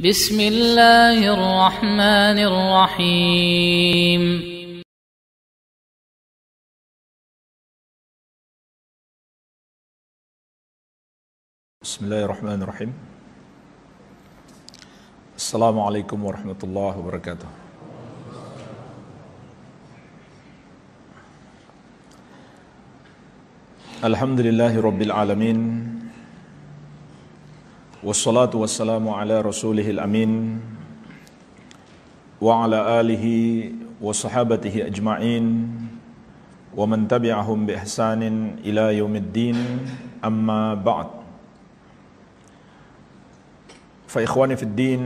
بسم الله الرحمن الرحيم بسم الله الرحمن الرحيم السلام عليكم ورحمة الله وبركاته الحمد لله رب العالمين والصلاة والسلام على رسوله الأمين وعلى آله وصحابته أجمعين ومن تبعهم بإحسان إلى يوم الدين أما بعد فإخواني في الدين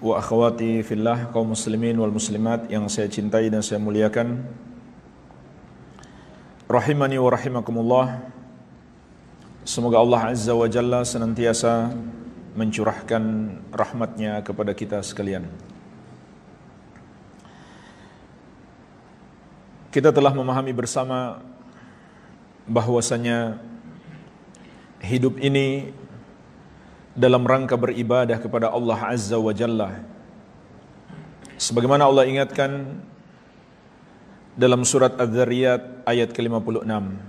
وأخواتي في الله kaum muslimin والمسلمات muslimat yang saya cintai dan saya muliakan rahimani wa rahimakumullah Semoga Allah Azza wa Jalla senantiasa mencurahkan rahmatnya kepada kita sekalian. Kita telah memahami bersama bahwasanya hidup ini dalam rangka beribadah kepada Allah Azza wa Jalla. Sebagaimana Allah ingatkan dalam surat Adz-Dzariyat ayat ke-56.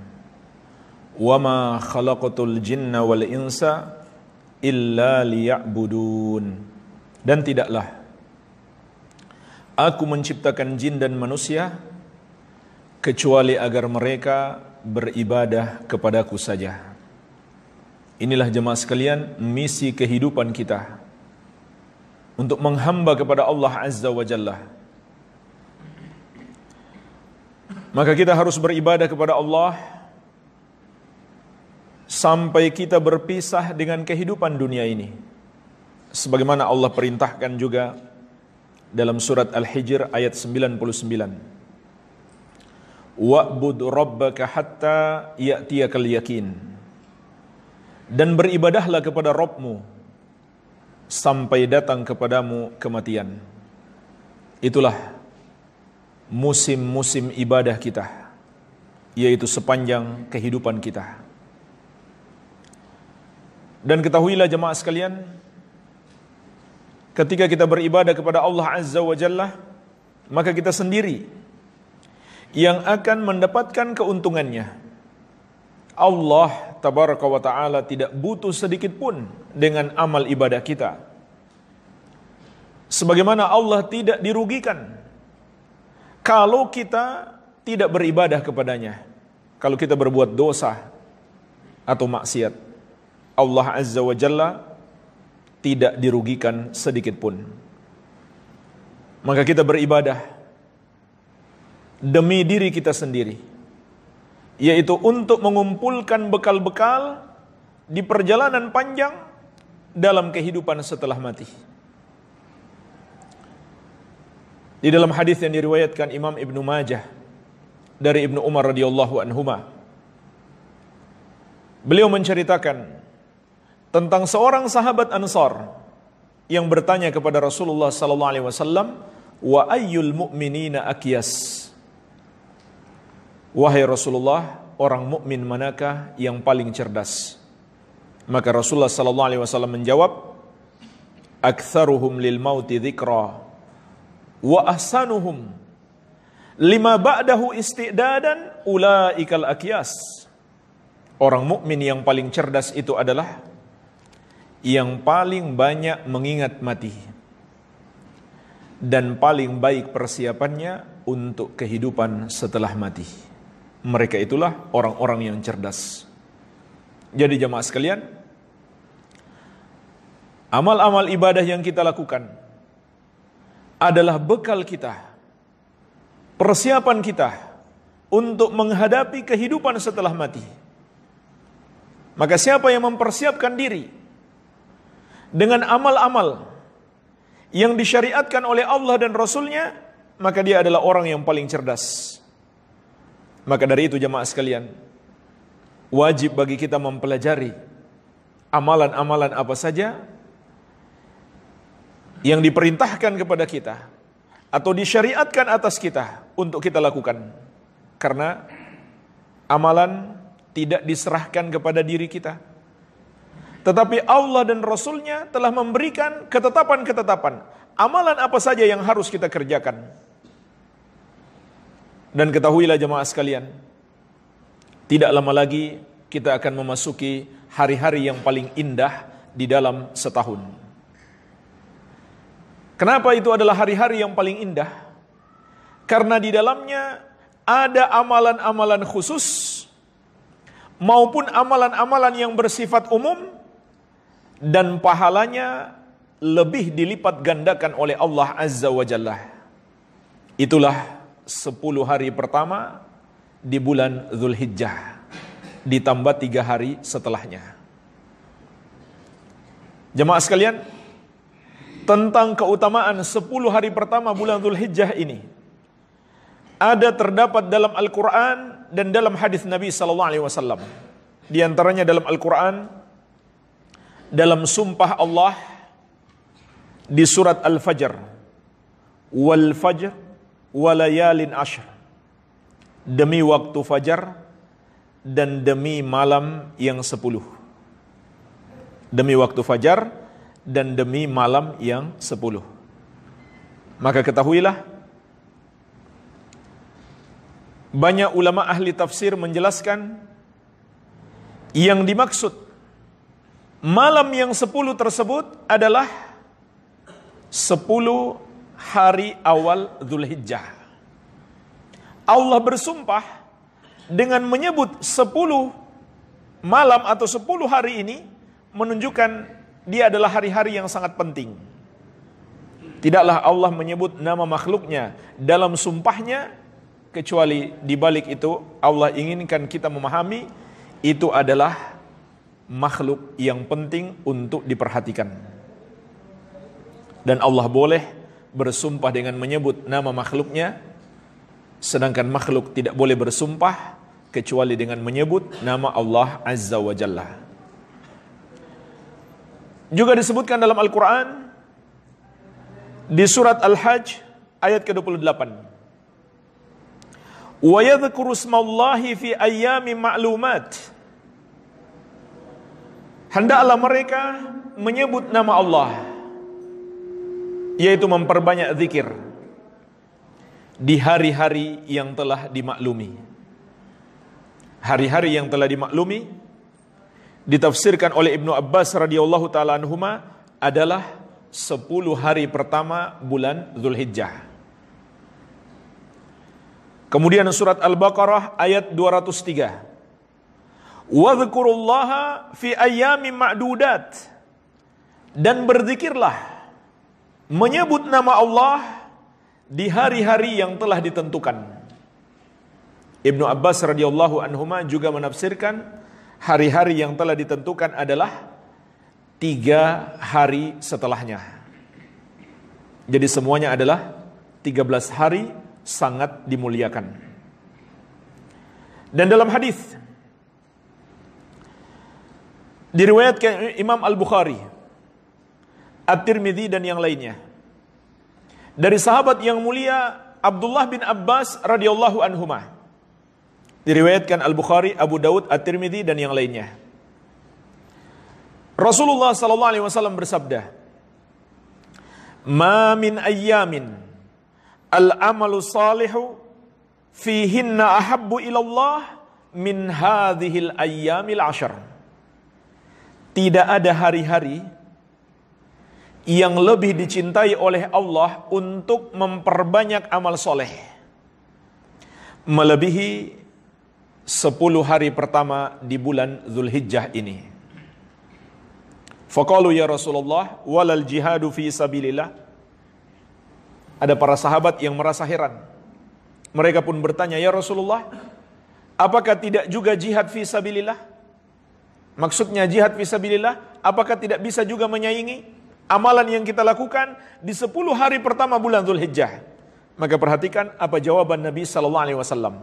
وَمَا khalaqatul الْجِنَّ وَالْإِنْسَ إِلَّا لِيَعْبُدُونَ dan tidaklah aku menciptakan jin dan manusia kecuali agar mereka beribadah kepadaku saja inilah jemaah sekalian misi kehidupan kita untuk menghamba kepada Allah Azza wa Jalla maka kita harus beribadah kepada Allah sampai kita berpisah dengan kehidupan dunia ini. Sebagaimana Allah perintahkan juga dalam surat Al-Hijr ayat 99. Wa'bud rabbaka hatta ya'tiyakal yakin. Dan beribadahlah kepada Rabbmu sampai datang kepadamu kematian. Itulah musim-musim ibadah kita, yaitu sepanjang kehidupan kita. Dan ketahuilah jemaah sekalian, ketika kita beribadah kepada Allah Azza wa Jalla, maka kita sendiri yang akan mendapatkan keuntungannya. Allah tabaraka wa taala tidak butuh sedikit pun dengan amal ibadah kita. Sebagaimana Allah tidak dirugikan kalau kita tidak beribadah kepadanya, kalau kita berbuat dosa atau maksiat. Allah Azza wa Jalla tidak dirugikan sedikit pun. Maka kita beribadah demi diri kita sendiri, yaitu untuk mengumpulkan bekal-bekal di perjalanan panjang dalam kehidupan setelah mati. Di dalam hadis yang diriwayatkan Imam Ibnu Majah dari Ibnu Umar radhiyallahu anhuma, beliau menceritakan tentang seorang sahabat Ansar yang bertanya kepada Rasulullah sallallahu alaihi wasallam, "Wa ayyul mu'minina akyas?" Wahai Rasulullah, orang mukmin manakah yang paling cerdas? Maka Rasulullah sallallahu alaihi wasallam menjawab, "Aktsaruhum lil mauti dzikra wa ahsanuhum lima ba'dahu istidadan ulaikal akyas." Orang mukmin yang paling cerdas itu adalah yang paling banyak mengingat mati dan paling baik persiapannya untuk kehidupan setelah mati. Mereka itulah orang-orang yang cerdas. Jadi jemaah sekalian, amal-amal ibadah yang kita lakukan adalah bekal kita, persiapan kita untuk menghadapi kehidupan setelah mati. Maka siapa yang mempersiapkan diri dengan amal-amal yang disyariatkan oleh Allah dan Rasulnya, maka dia adalah orang yang paling cerdas. Maka dari itu jemaah sekalian, wajib bagi kita mempelajari amalan-amalan apa saja yang diperintahkan kepada kita atau disyariatkan atas kita untuk kita lakukan. Karena amalan tidak diserahkan kepada diri kita tetapi Allah dan Rasulnya telah memberikan ketetapan-ketetapan. Amalan apa saja yang harus kita kerjakan. Dan ketahuilah jemaah sekalian, tidak lama lagi kita akan memasuki hari-hari yang paling indah di dalam setahun. Kenapa itu adalah hari-hari yang paling indah? Karena di dalamnya ada amalan-amalan khusus maupun amalan-amalan yang bersifat umum dan pahalanya lebih dilipat gandakan oleh Allah Azza wa Jalla. Itulah 10 hari pertama di bulan Zulhijjah ditambah tiga hari setelahnya. Jemaah sekalian, tentang keutamaan sepuluh hari pertama bulan Zulhijjah ini ada terdapat dalam Al-Qur'an dan dalam hadis Nabi sallallahu alaihi wasallam. Di antaranya dalam Al-Qur'an dalam sumpah Allah di surat Al-Fajr wal fajr walayalin ashr demi waktu fajar dan demi malam yang sepuluh demi waktu fajar dan demi malam yang sepuluh maka ketahuilah banyak ulama ahli tafsir menjelaskan yang dimaksud Malam yang sepuluh tersebut adalah sepuluh hari awal Zulhijjah. Allah bersumpah dengan menyebut sepuluh malam atau sepuluh hari ini menunjukkan dia adalah hari-hari yang sangat penting. Tidaklah Allah menyebut nama makhluknya dalam sumpahnya kecuali di balik itu Allah inginkan kita memahami itu adalah makhluk yang penting untuk diperhatikan. Dan Allah boleh bersumpah dengan menyebut nama makhluknya, sedangkan makhluk tidak boleh bersumpah kecuali dengan menyebut nama Allah Azza wa Jalla. Juga disebutkan dalam Al-Quran di surat Al-Hajj ayat ke-28. وَيَذْكُرُ اسْمَ اللَّهِ فِي أَيَّامِ مَعْلُومَاتٍ hendaklah mereka menyebut nama Allah yaitu memperbanyak zikir di hari-hari yang telah dimaklumi hari-hari yang telah dimaklumi ditafsirkan oleh Ibnu Abbas radhiyallahu taala anhuma adalah 10 hari pertama bulan Zulhijjah. Kemudian surat Al-Baqarah ayat 203. Wadhkurullaha fi ayyamin ma'dudat. Dan berzikirlah menyebut nama Allah di hari-hari yang telah ditentukan. Ibnu Abbas radhiyallahu anhuma juga menafsirkan hari-hari yang telah ditentukan adalah tiga hari setelahnya. Jadi semuanya adalah 13 hari sangat dimuliakan. Dan dalam hadis Diriwayatkan Imam Al-Bukhari, At-Tirmidzi dan yang lainnya. Dari sahabat yang mulia Abdullah bin Abbas radhiyallahu anhuma. Diriwayatkan Al-Bukhari, Abu Daud, At-Tirmidzi dan yang lainnya. Rasulullah sallallahu alaihi wasallam bersabda, "Ma min ayyamin al-amalu salihu fihinna ahabbu ila Allah min hadhil ayyamil asyar." tidak ada hari-hari yang lebih dicintai oleh Allah untuk memperbanyak amal soleh melebihi 10 hari pertama di bulan Zulhijjah ini. Fakalu ya Rasulullah walal jihadu fi sabilillah. Ada para sahabat yang merasa heran. Mereka pun bertanya, "Ya Rasulullah, apakah tidak juga jihad fi sabilillah?" Maksudnya jihad visabilillah, apakah tidak bisa juga menyaingi amalan yang kita lakukan di 10 hari pertama bulan Zulhijjah? Maka perhatikan apa jawaban Nabi saw. alaihi wasallam.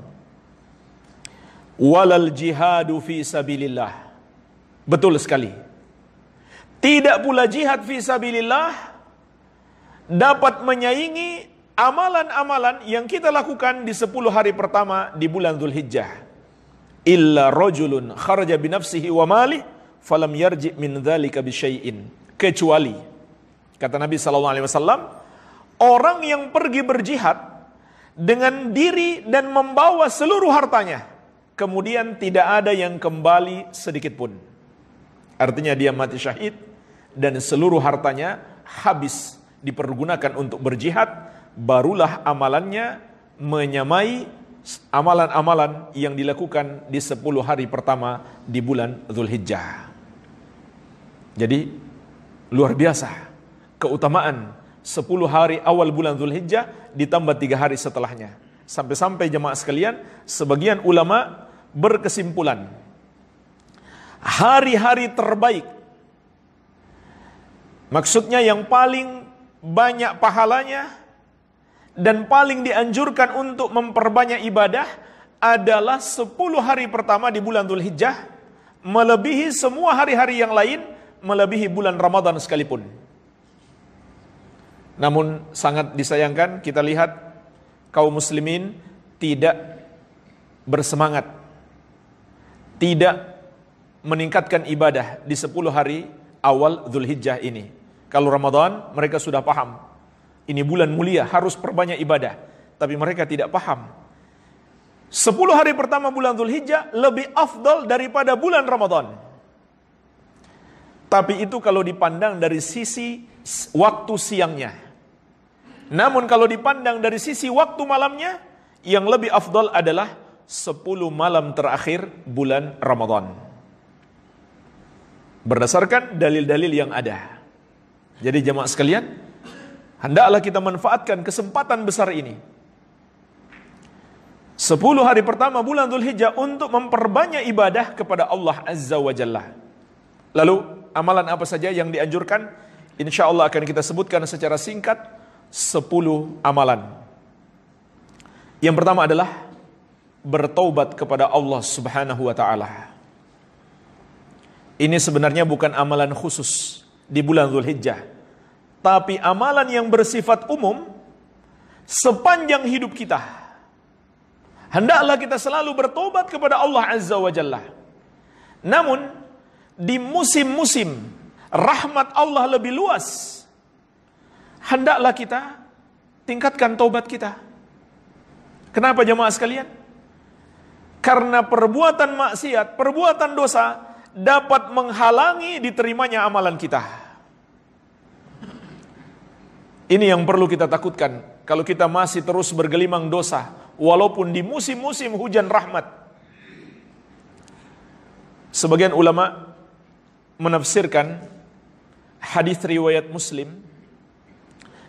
Walal jihadu fi sabilillah. Betul sekali. Tidak pula jihad fi sabilillah dapat menyaingi amalan-amalan yang kita lakukan di 10 hari pertama di bulan Zulhijjah illa rajulun kharaja binafsihi wa mali falam yarji min dzalika bisyai'in kecuali kata Nabi sallallahu alaihi wasallam orang yang pergi berjihad dengan diri dan membawa seluruh hartanya kemudian tidak ada yang kembali sedikit pun artinya dia mati syahid dan seluruh hartanya habis dipergunakan untuk berjihad barulah amalannya menyamai amalan-amalan yang dilakukan di 10 hari pertama di bulan Zulhijjah. Jadi luar biasa keutamaan 10 hari awal bulan Zulhijjah ditambah tiga hari setelahnya. Sampai-sampai jemaah sekalian, sebagian ulama berkesimpulan hari-hari terbaik maksudnya yang paling banyak pahalanya dan paling dianjurkan untuk memperbanyak ibadah adalah 10 hari pertama di bulan Dhul Hijjah melebihi semua hari-hari yang lain melebihi bulan Ramadan sekalipun. Namun sangat disayangkan kita lihat kaum muslimin tidak bersemangat tidak meningkatkan ibadah di 10 hari awal Zulhijjah ini. Kalau Ramadan mereka sudah paham ini bulan mulia, harus perbanyak ibadah. Tapi mereka tidak paham. Sepuluh hari pertama bulan Zulhijjah lebih afdol daripada bulan Ramadan. Tapi itu kalau dipandang dari sisi waktu siangnya. Namun kalau dipandang dari sisi waktu malamnya, yang lebih afdol adalah sepuluh malam terakhir bulan Ramadan. Berdasarkan dalil-dalil yang ada. Jadi jemaah sekalian, Hendaklah kita manfaatkan kesempatan besar ini. Sepuluh hari pertama bulan Dhul Hijjah untuk memperbanyak ibadah kepada Allah Azza wa Jalla. Lalu, amalan apa saja yang dianjurkan? Insya Allah akan kita sebutkan secara singkat sepuluh amalan. Yang pertama adalah bertaubat kepada Allah Subhanahu wa taala. Ini sebenarnya bukan amalan khusus di bulan hijjah. Tapi amalan yang bersifat umum sepanjang hidup kita. Hendaklah kita selalu bertobat kepada Allah Azza wa Jalla. Namun di musim-musim rahmat Allah lebih luas. Hendaklah kita tingkatkan tobat kita. Kenapa jemaah sekalian? Karena perbuatan maksiat, perbuatan dosa dapat menghalangi diterimanya amalan kita. Ini yang perlu kita takutkan. Kalau kita masih terus bergelimang dosa, walaupun di musim-musim hujan rahmat. Sebagian ulama menafsirkan hadis riwayat Muslim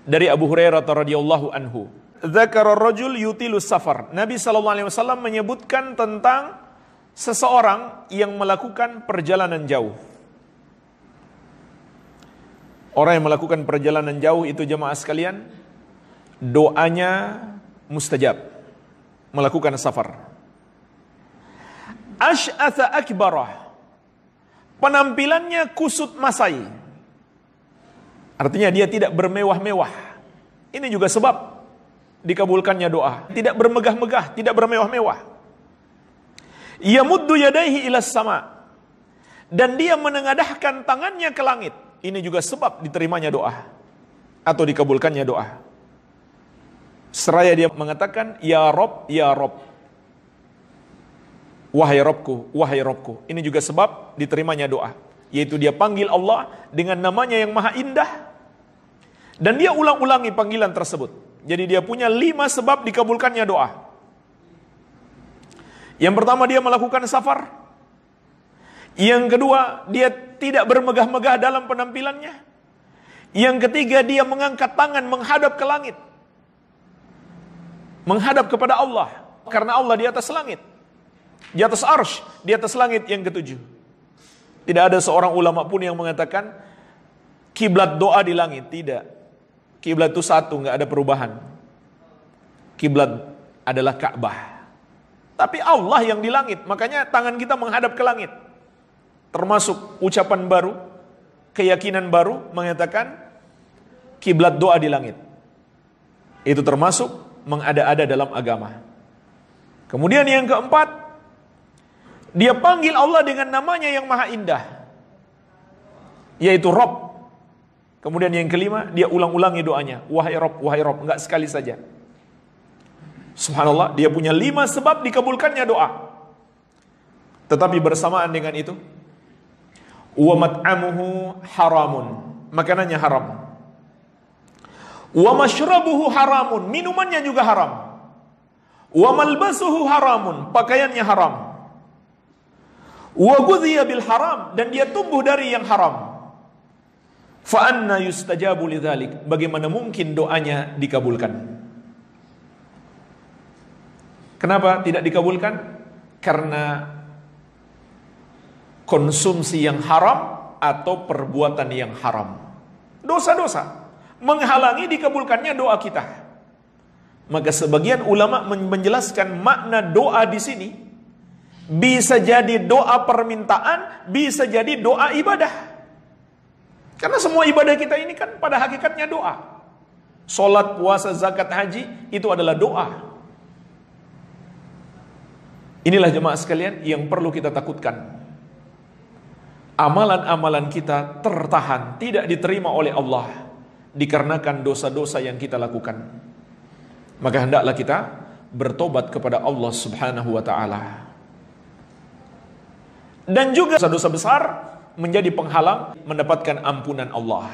dari Abu Hurairah radhiyallahu anhu. Zakar rajul yutilu safar. Nabi saw menyebutkan tentang seseorang yang melakukan perjalanan jauh. Orang yang melakukan perjalanan jauh itu jemaah sekalian, doanya mustajab. Melakukan safar. Ash'atha akbarah. Penampilannya kusut masai. Artinya dia tidak bermewah-mewah. Ini juga sebab dikabulkannya doa. Tidak bermegah-megah, tidak bermewah-mewah. Yamuddu yadaihi ilas sama. Dan dia menengadahkan tangannya ke langit ini juga sebab diterimanya doa atau dikabulkannya doa. Seraya dia mengatakan, Ya Rob, Ya Rob. Wahai Robku, wahai Robku. Ini juga sebab diterimanya doa. Yaitu dia panggil Allah dengan namanya yang maha indah. Dan dia ulang-ulangi panggilan tersebut. Jadi dia punya lima sebab dikabulkannya doa. Yang pertama dia melakukan safar. Yang kedua dia tidak bermegah-megah dalam penampilannya. Yang ketiga, dia mengangkat tangan menghadap ke langit. Menghadap kepada Allah. Karena Allah di atas langit. Di atas arsh, di atas langit yang ketujuh. Tidak ada seorang ulama pun yang mengatakan kiblat doa di langit. Tidak. Kiblat itu satu, nggak ada perubahan. Kiblat adalah Ka'bah. Tapi Allah yang di langit, makanya tangan kita menghadap ke langit termasuk ucapan baru, keyakinan baru mengatakan kiblat doa di langit. Itu termasuk mengada-ada dalam agama. Kemudian yang keempat, dia panggil Allah dengan namanya yang maha indah, yaitu Rob. Kemudian yang kelima, dia ulang-ulangi doanya, wahai Rob, wahai Rob, enggak sekali saja. Subhanallah, dia punya lima sebab dikabulkannya doa. Tetapi bersamaan dengan itu, wa mat'amuhu haramun. Makanannya haram. Wa mashrabuhu haramun, minumannya juga haram. Wa malbasuhu haramun, pakaiannya haram. Wa ghudhiya bil haram dan dia tumbuh dari yang haram. Fa anna yustajabu lidzalik? Bagaimana mungkin doanya dikabulkan? Kenapa tidak dikabulkan? Karena konsumsi yang haram atau perbuatan yang haram. Dosa-dosa menghalangi dikabulkannya doa kita. Maka sebagian ulama menjelaskan makna doa di sini bisa jadi doa permintaan, bisa jadi doa ibadah. Karena semua ibadah kita ini kan pada hakikatnya doa. Salat, puasa, zakat, haji itu adalah doa. Inilah jemaah sekalian yang perlu kita takutkan amalan-amalan kita tertahan, tidak diterima oleh Allah dikarenakan dosa-dosa yang kita lakukan. Maka hendaklah kita bertobat kepada Allah Subhanahu wa taala. Dan juga dosa-dosa besar menjadi penghalang mendapatkan ampunan Allah.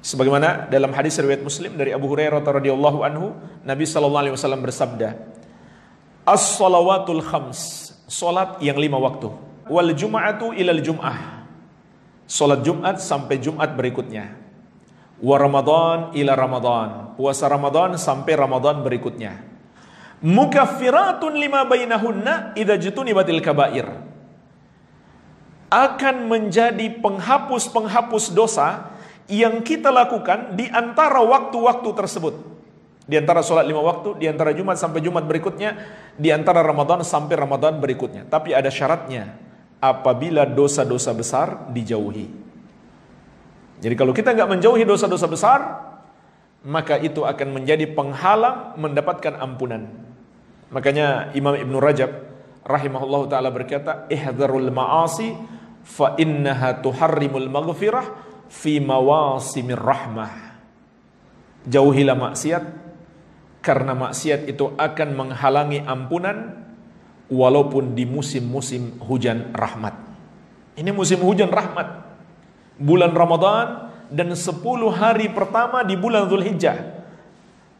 Sebagaimana dalam hadis riwayat Muslim dari Abu Hurairah radhiyallahu anhu, Nabi sallallahu alaihi wasallam bersabda, "As-salawatul khams", salat yang lima waktu wal jum'atu ilal jum'ah. Salat Jumat sampai Jumat berikutnya. Wa Ramadan ila Ramadan. Puasa Ramadan sampai Ramadan berikutnya. Mukaffiratun lima bainahunna idza jutunibatil kabair. Akan menjadi penghapus-penghapus dosa yang kita lakukan di antara waktu-waktu tersebut. Di antara sholat lima waktu, di antara Jumat sampai Jumat berikutnya, di antara Ramadan sampai Ramadan berikutnya. Tapi ada syaratnya apabila dosa-dosa besar dijauhi. Jadi kalau kita nggak menjauhi dosa-dosa besar, maka itu akan menjadi penghalang mendapatkan ampunan. Makanya Imam Ibn Rajab rahimahullah taala berkata, "Ihdharul ma'asi fa innaha tuharrimul maghfirah fi mawasimir rahmah." Jauhilah maksiat karena maksiat itu akan menghalangi ampunan walaupun di musim-musim hujan rahmat. Ini musim hujan rahmat. Bulan Ramadan dan 10 hari pertama di bulan Zulhijjah.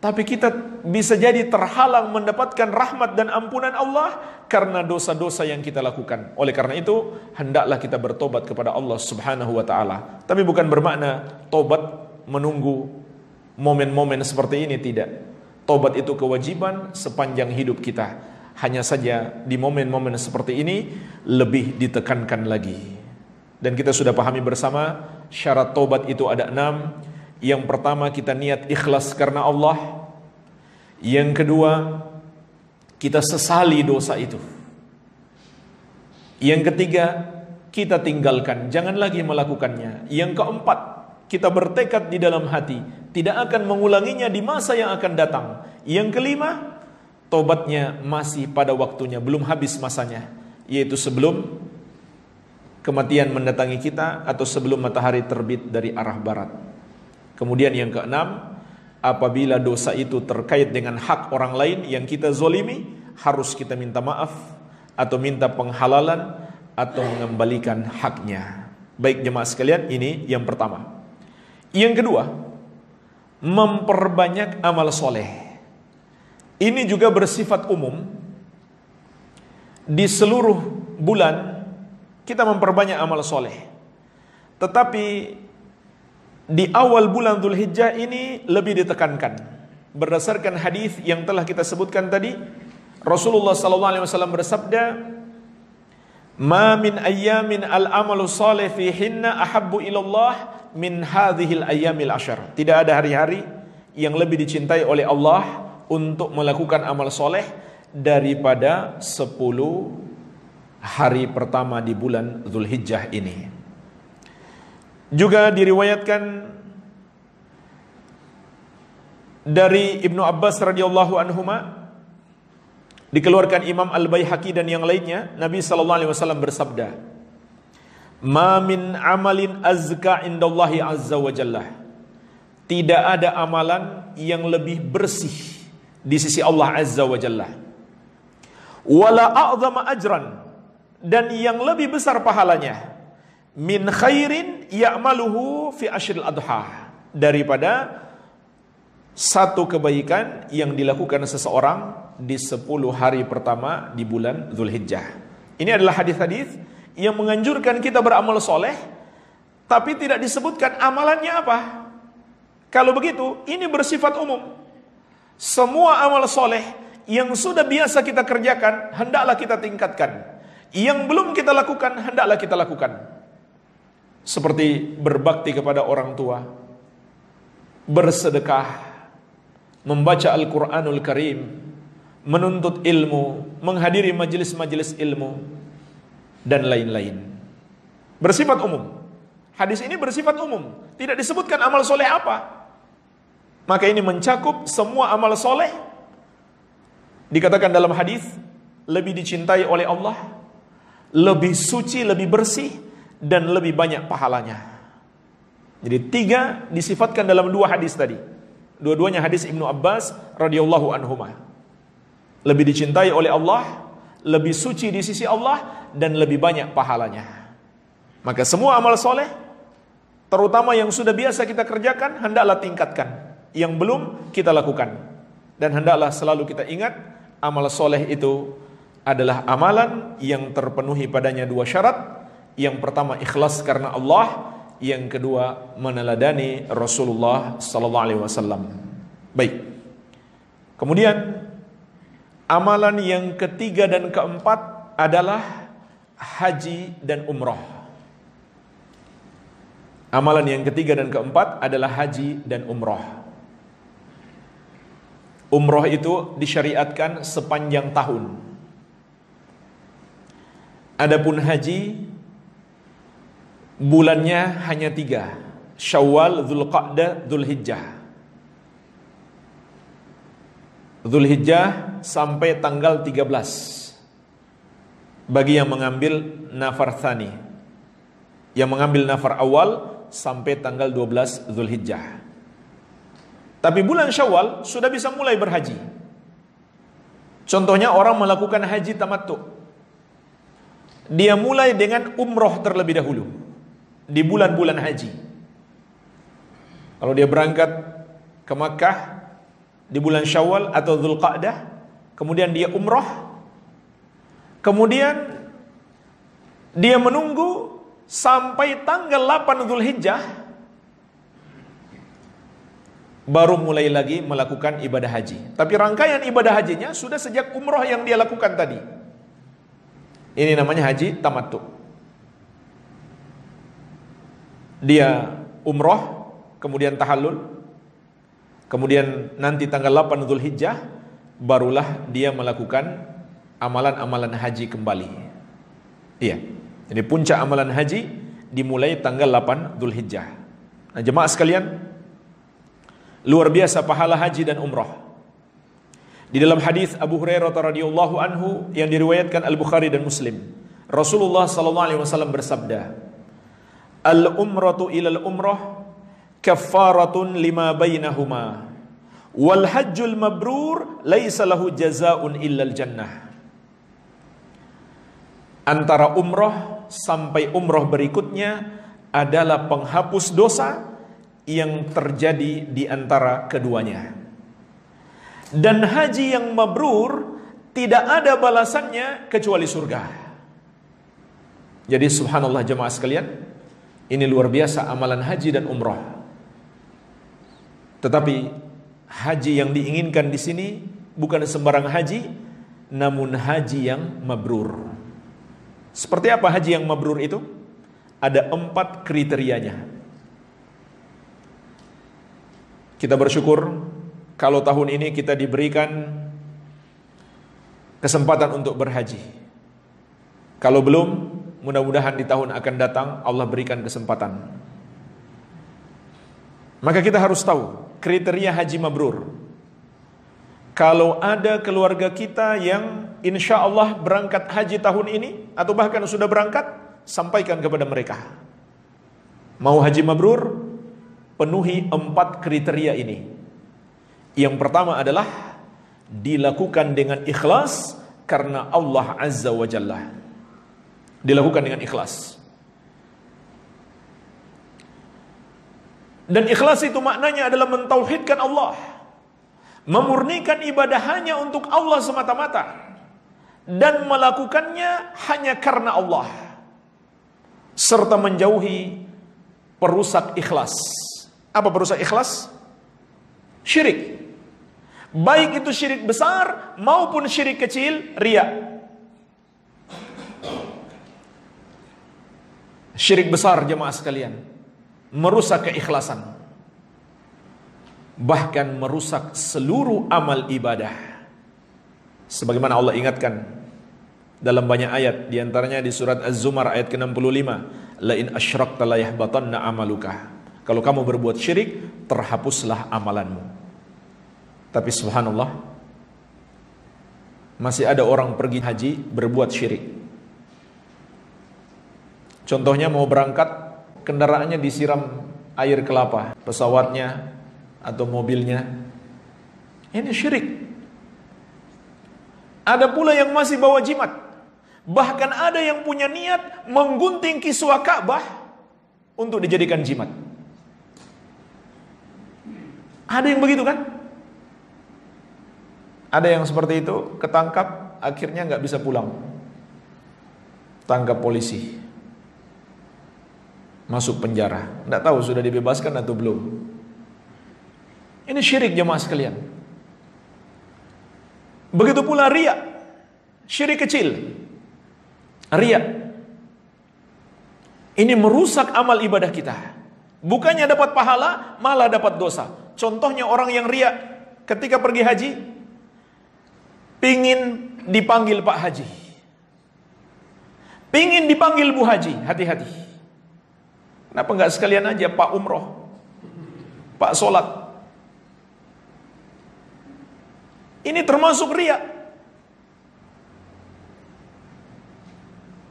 Tapi kita bisa jadi terhalang mendapatkan rahmat dan ampunan Allah karena dosa-dosa yang kita lakukan. Oleh karena itu, hendaklah kita bertobat kepada Allah Subhanahu wa taala. Tapi bukan bermakna tobat menunggu momen-momen seperti ini tidak. Tobat itu kewajiban sepanjang hidup kita. Hanya saja di momen-momen seperti ini lebih ditekankan lagi. Dan kita sudah pahami bersama syarat tobat itu ada enam. Yang pertama kita niat ikhlas karena Allah. Yang kedua kita sesali dosa itu. Yang ketiga kita tinggalkan, jangan lagi melakukannya. Yang keempat kita bertekad di dalam hati tidak akan mengulanginya di masa yang akan datang. Yang kelima tobatnya masih pada waktunya, belum habis masanya, yaitu sebelum kematian mendatangi kita atau sebelum matahari terbit dari arah barat. Kemudian yang keenam, apabila dosa itu terkait dengan hak orang lain yang kita zolimi, harus kita minta maaf atau minta penghalalan atau mengembalikan haknya. Baik jemaah sekalian, ini yang pertama. Yang kedua, memperbanyak amal soleh. Ini juga bersifat umum di seluruh bulan kita memperbanyak amal soleh. Tetapi di awal bulan Dhul Hijjah ini lebih ditekankan berdasarkan hadis yang telah kita sebutkan tadi Rasulullah SAW bersabda Ma min ayyamin al-amalu salih fi hinna ahabbu ilallah min hadhil ayyamil ashar Tidak ada hari-hari yang lebih dicintai oleh Allah untuk melakukan amal soleh daripada 10 hari pertama di bulan Zulhijjah ini. Juga diriwayatkan dari Ibnu Abbas radhiyallahu anhuma dikeluarkan Imam Al Baihaqi dan yang lainnya Nabi sallallahu alaihi wasallam bersabda "Ma min amalin azka indallahi azza wa jalla" Tidak ada amalan yang lebih bersih di sisi Allah Azza wa Jalla. Wala a'zama ajran dan yang lebih besar pahalanya min khairin ya'maluhu fi asyril adha daripada satu kebaikan yang dilakukan seseorang di 10 hari pertama di bulan Zulhijjah. Ini adalah hadis-hadis yang menganjurkan kita beramal soleh, tapi tidak disebutkan amalannya apa. Kalau begitu, ini bersifat umum. Semua amal soleh yang sudah biasa kita kerjakan, hendaklah kita tingkatkan. Yang belum kita lakukan, hendaklah kita lakukan. Seperti berbakti kepada orang tua, bersedekah, membaca Al-Quranul Karim, menuntut ilmu, menghadiri majelis-majelis ilmu, dan lain-lain. Bersifat umum. Hadis ini bersifat umum. Tidak disebutkan amal soleh apa. Maka ini mencakup semua amal soleh. Dikatakan dalam hadis lebih dicintai oleh Allah, lebih suci, lebih bersih, dan lebih banyak pahalanya. Jadi tiga disifatkan dalam dua hadis tadi. Dua-duanya hadis Ibnu Abbas radhiyallahu anhuma. Lebih dicintai oleh Allah, lebih suci di sisi Allah dan lebih banyak pahalanya. Maka semua amal soleh, terutama yang sudah biasa kita kerjakan, hendaklah tingkatkan yang belum kita lakukan. Dan hendaklah selalu kita ingat amal soleh itu adalah amalan yang terpenuhi padanya dua syarat. Yang pertama ikhlas karena Allah, yang kedua meneladani Rasulullah sallallahu alaihi wasallam. Baik. Kemudian amalan yang ketiga dan keempat adalah haji dan umroh. Amalan yang ketiga dan keempat adalah haji dan umroh umroh itu disyariatkan sepanjang tahun. Adapun haji bulannya hanya tiga, Syawal, Zulqa'dah, Zulhijjah. Zulhijjah sampai tanggal 13 bagi yang mengambil nafar thani. Yang mengambil nafar awal sampai tanggal 12 Zulhijjah. Tapi bulan Syawal sudah bisa mulai berhaji. Contohnya orang melakukan haji tamattu. Dia mulai dengan umroh terlebih dahulu di bulan-bulan haji. Kalau dia berangkat ke Makkah di bulan Syawal atau Dzulqa'dah, kemudian dia umroh, kemudian dia menunggu sampai tanggal 8 Dzulhijjah baru mulai lagi melakukan ibadah haji. Tapi rangkaian ibadah hajinya sudah sejak umroh yang dia lakukan tadi. Ini namanya haji tamattu. Dia umroh, kemudian tahallul, kemudian nanti tanggal 8 Zulhijjah barulah dia melakukan amalan-amalan haji kembali. Iya. Jadi puncak amalan haji dimulai tanggal 8 Zulhijjah. Nah, jemaah sekalian, Luar biasa pahala haji dan umrah. Di dalam hadis Abu Hurairah radhiyallahu anhu yang diriwayatkan Al Bukhari dan Muslim, Rasulullah sallallahu alaihi wasallam bersabda, "Al umratu ilal umrah kaffaratun lima bainahuma wal hajjul mabrur laisa lahu jazaa'un illal jannah." Antara umrah sampai umrah berikutnya adalah penghapus dosa yang terjadi di antara keduanya. Dan haji yang mabrur tidak ada balasannya kecuali surga. Jadi subhanallah jemaah sekalian, ini luar biasa amalan haji dan umrah. Tetapi haji yang diinginkan di sini bukan sembarang haji, namun haji yang mabrur. Seperti apa haji yang mabrur itu? Ada empat kriterianya. Kita bersyukur kalau tahun ini kita diberikan kesempatan untuk berhaji. Kalau belum, mudah-mudahan di tahun akan datang Allah berikan kesempatan. Maka kita harus tahu kriteria haji mabrur. Kalau ada keluarga kita yang insya Allah berangkat haji tahun ini atau bahkan sudah berangkat, sampaikan kepada mereka. Mau haji mabrur, penuhi empat kriteria ini. Yang pertama adalah dilakukan dengan ikhlas karena Allah Azza wa Jalla. Dilakukan dengan ikhlas. Dan ikhlas itu maknanya adalah mentauhidkan Allah. Memurnikan ibadah hanya untuk Allah semata-mata. Dan melakukannya hanya karena Allah. Serta menjauhi perusak ikhlas. Apa berusaha ikhlas? Syirik. Baik itu syirik besar maupun syirik kecil, ria. Syirik besar jemaah sekalian merusak keikhlasan. Bahkan merusak seluruh amal ibadah. Sebagaimana Allah ingatkan dalam banyak ayat diantaranya di surat Az-Zumar ayat ke-65 lain asyraqta la yahbatanna amaluka kalau kamu berbuat syirik, terhapuslah amalanmu. Tapi subhanallah, masih ada orang pergi haji berbuat syirik. Contohnya mau berangkat, kendaraannya disiram air kelapa, pesawatnya atau mobilnya. Ini syirik. Ada pula yang masih bawa jimat. Bahkan ada yang punya niat menggunting kiswa Ka'bah untuk dijadikan jimat. Ada yang begitu kan? Ada yang seperti itu ketangkap akhirnya nggak bisa pulang. Tangkap polisi. Masuk penjara. Nggak tahu sudah dibebaskan atau belum. Ini syirik jemaah sekalian. Begitu pula riak. Syirik kecil. Riak. Ini merusak amal ibadah kita. Bukannya dapat pahala, malah dapat dosa. Contohnya orang yang riak ketika pergi haji pingin dipanggil Pak Haji. Pingin dipanggil Bu Haji, hati-hati. Kenapa nggak sekalian aja Pak Umroh, Pak Solat? Ini termasuk riak.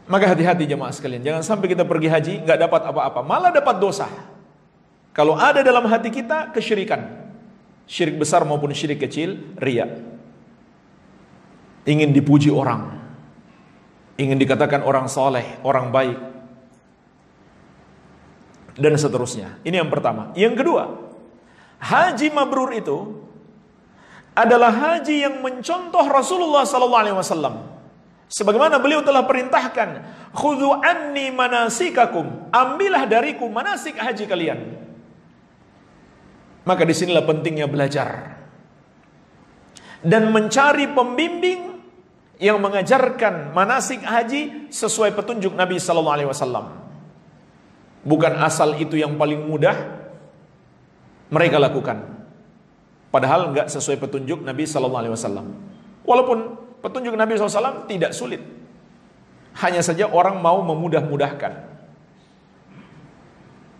Maka hati-hati jemaah sekalian, jangan sampai kita pergi haji nggak dapat apa-apa, malah dapat dosa. Kalau ada dalam hati kita kesyirikan. Syirik besar maupun syirik kecil, ria. Ingin dipuji orang. Ingin dikatakan orang soleh, orang baik. Dan seterusnya. Ini yang pertama. Yang kedua, haji mabrur itu adalah haji yang mencontoh Rasulullah SAW. Sebagaimana beliau telah perintahkan, khudu'anni anni manasikakum." Ambillah dariku manasik haji kalian. Maka disinilah pentingnya belajar. Dan mencari pembimbing yang mengajarkan manasik haji sesuai petunjuk Nabi Sallallahu Alaihi Wasallam. Bukan asal itu yang paling mudah mereka lakukan. Padahal nggak sesuai petunjuk Nabi Sallallahu Alaihi Wasallam. Walaupun petunjuk Nabi SAW tidak sulit. Hanya saja orang mau memudah-mudahkan.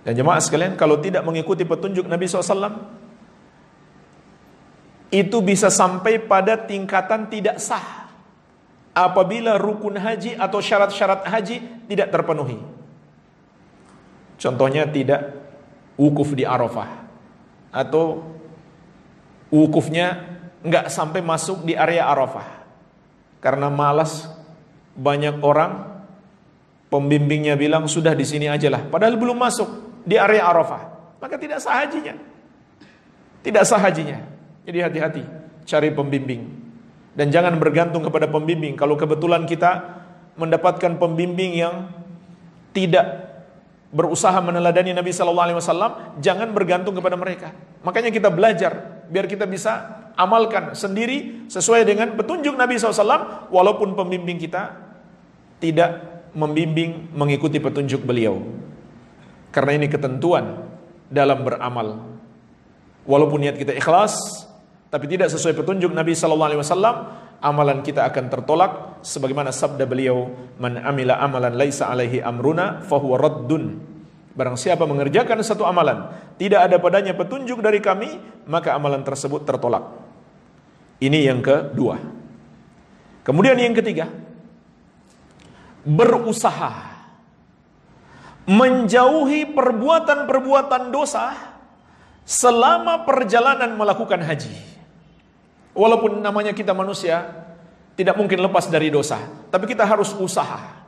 Dan jemaah sekalian, kalau tidak mengikuti petunjuk Nabi SAW, itu bisa sampai pada tingkatan tidak sah. Apabila rukun haji atau syarat-syarat haji tidak terpenuhi. Contohnya tidak wukuf di Arafah. Atau wukufnya nggak sampai masuk di area Arafah. Karena malas banyak orang, pembimbingnya bilang sudah di sini ajalah. Padahal belum masuk, di area Arafah, maka tidak sah hajinya. Tidak sah hajinya. Jadi hati-hati, cari pembimbing. Dan jangan bergantung kepada pembimbing. Kalau kebetulan kita mendapatkan pembimbing yang tidak berusaha meneladani Nabi Shallallahu Alaihi Wasallam, jangan bergantung kepada mereka. Makanya kita belajar biar kita bisa amalkan sendiri sesuai dengan petunjuk Nabi SAW, walaupun pembimbing kita tidak membimbing mengikuti petunjuk beliau. Karena ini ketentuan dalam beramal. Walaupun niat kita ikhlas, tapi tidak sesuai petunjuk Nabi Sallallahu Alaihi Wasallam, amalan kita akan tertolak. Sebagaimana sabda beliau, "Man amila amalan laisa alaihi amruna, fahuwa raddun." Barang siapa mengerjakan satu amalan, tidak ada padanya petunjuk dari kami, maka amalan tersebut tertolak. Ini yang kedua. Kemudian yang ketiga, berusaha menjauhi perbuatan-perbuatan dosa selama perjalanan melakukan haji. Walaupun namanya kita manusia, tidak mungkin lepas dari dosa, tapi kita harus usaha.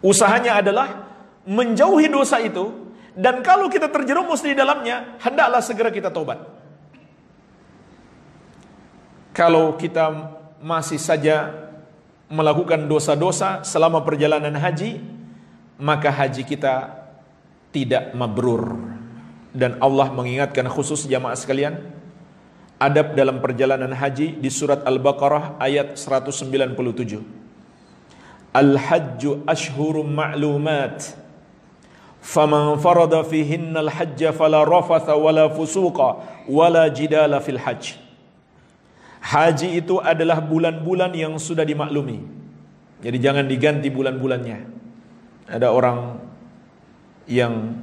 Usahanya adalah menjauhi dosa itu dan kalau kita terjerumus di dalamnya, hendaklah segera kita tobat. Kalau kita masih saja melakukan dosa-dosa selama perjalanan haji, maka haji kita tidak mabrur dan Allah mengingatkan khusus jamaah sekalian adab dalam perjalanan haji di surat Al-Baqarah ayat 197 Al-hajju ashhurum ma'lumat faman farada fihinna al hajj fala rafatha wala fusuqa wala jidala fil hajj Haji itu adalah bulan-bulan yang sudah dimaklumi. Jadi jangan diganti bulan-bulannya ada orang yang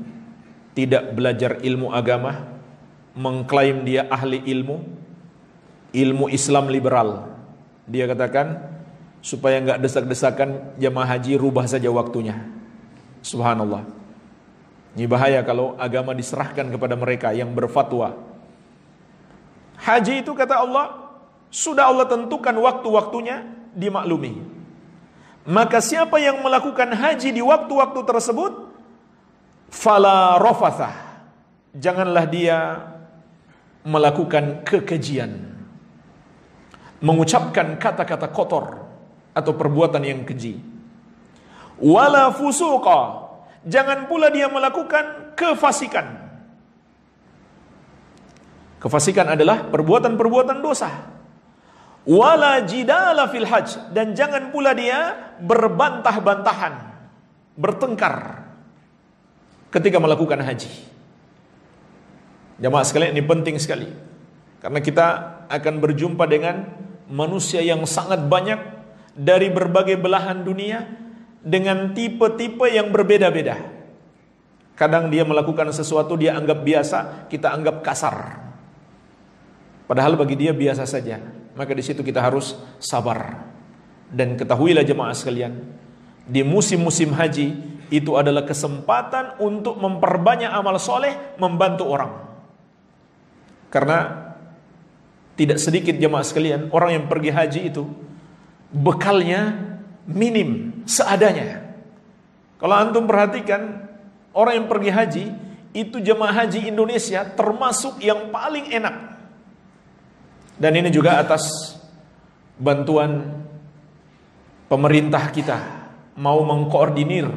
tidak belajar ilmu agama mengklaim dia ahli ilmu ilmu Islam liberal dia katakan supaya nggak desak-desakan jemaah haji rubah saja waktunya subhanallah ini bahaya kalau agama diserahkan kepada mereka yang berfatwa haji itu kata Allah sudah Allah tentukan waktu-waktunya dimaklumi maka siapa yang melakukan haji di waktu-waktu tersebut fala rafathah. Janganlah dia melakukan kekejian. Mengucapkan kata-kata kotor atau perbuatan yang keji. Wala fusuqa. Jangan pula dia melakukan kefasikan. Kefasikan adalah perbuatan-perbuatan dosa wala jidala fil hajj dan jangan pula dia berbantah-bantahan bertengkar ketika melakukan haji jamaah sekalian ini penting sekali karena kita akan berjumpa dengan manusia yang sangat banyak dari berbagai belahan dunia dengan tipe-tipe yang berbeda-beda kadang dia melakukan sesuatu dia anggap biasa kita anggap kasar padahal bagi dia biasa saja maka di situ kita harus sabar. Dan ketahuilah jemaah sekalian, di musim-musim haji itu adalah kesempatan untuk memperbanyak amal soleh membantu orang. Karena tidak sedikit jemaah sekalian orang yang pergi haji itu bekalnya minim seadanya. Kalau antum perhatikan orang yang pergi haji itu jemaah haji Indonesia termasuk yang paling enak dan ini juga atas bantuan pemerintah kita mau mengkoordinir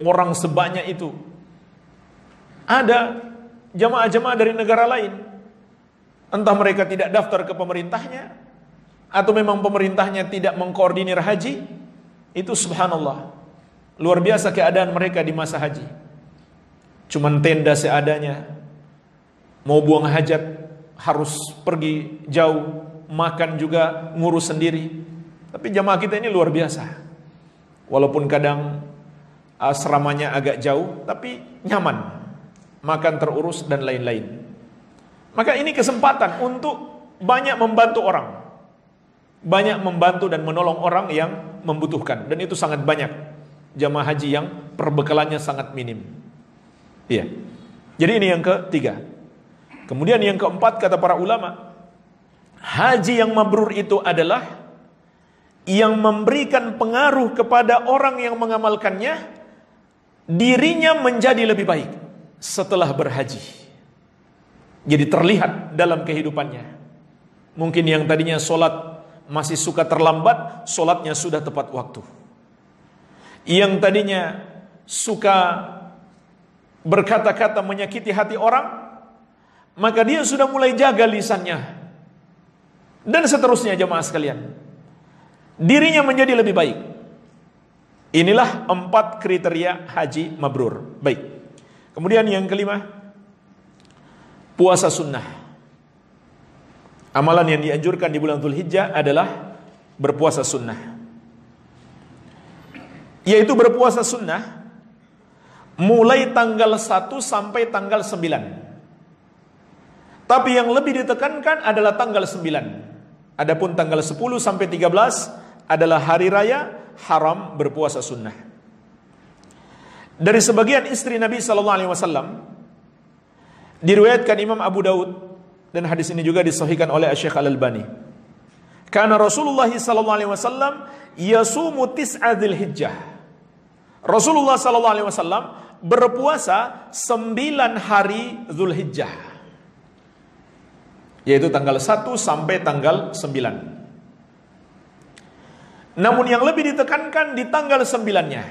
orang sebanyak itu. Ada jamaah-jamaah dari negara lain. Entah mereka tidak daftar ke pemerintahnya atau memang pemerintahnya tidak mengkoordinir haji, itu subhanallah. Luar biasa keadaan mereka di masa haji. Cuman tenda seadanya. Mau buang hajat harus pergi jauh, makan juga ngurus sendiri. Tapi jamaah kita ini luar biasa. Walaupun kadang asramanya uh, agak jauh, tapi nyaman. Makan terurus dan lain-lain. Maka ini kesempatan untuk banyak membantu orang. Banyak membantu dan menolong orang yang membutuhkan. Dan itu sangat banyak jamaah haji yang perbekalannya sangat minim. Iya. Jadi ini yang ketiga. Kemudian yang keempat kata para ulama, haji yang mabrur itu adalah yang memberikan pengaruh kepada orang yang mengamalkannya, dirinya menjadi lebih baik setelah berhaji. Jadi terlihat dalam kehidupannya. Mungkin yang tadinya sholat masih suka terlambat, sholatnya sudah tepat waktu. Yang tadinya suka berkata-kata menyakiti hati orang, maka dia sudah mulai jaga lisannya dan seterusnya jemaah sekalian dirinya menjadi lebih baik inilah empat kriteria haji mabrur baik kemudian yang kelima puasa sunnah amalan yang dianjurkan di bulan Zulhijjah adalah berpuasa sunnah yaitu berpuasa sunnah mulai tanggal 1 sampai tanggal 9 tapi yang lebih ditekankan adalah tanggal 9. Adapun tanggal 10 sampai 13 adalah hari raya haram berpuasa sunnah. Dari sebagian istri Nabi sallallahu alaihi wasallam diriwayatkan Imam Abu Daud dan hadis ini juga disahihkan oleh Syekh Al-Albani. Karena Rasulullah sallallahu alaihi wasallam yasumu tis'a Hijjah. Rasulullah sallallahu alaihi wasallam berpuasa 9 hari Zulhijjah yaitu tanggal 1 sampai tanggal 9. Namun yang lebih ditekankan di tanggal 9-nya.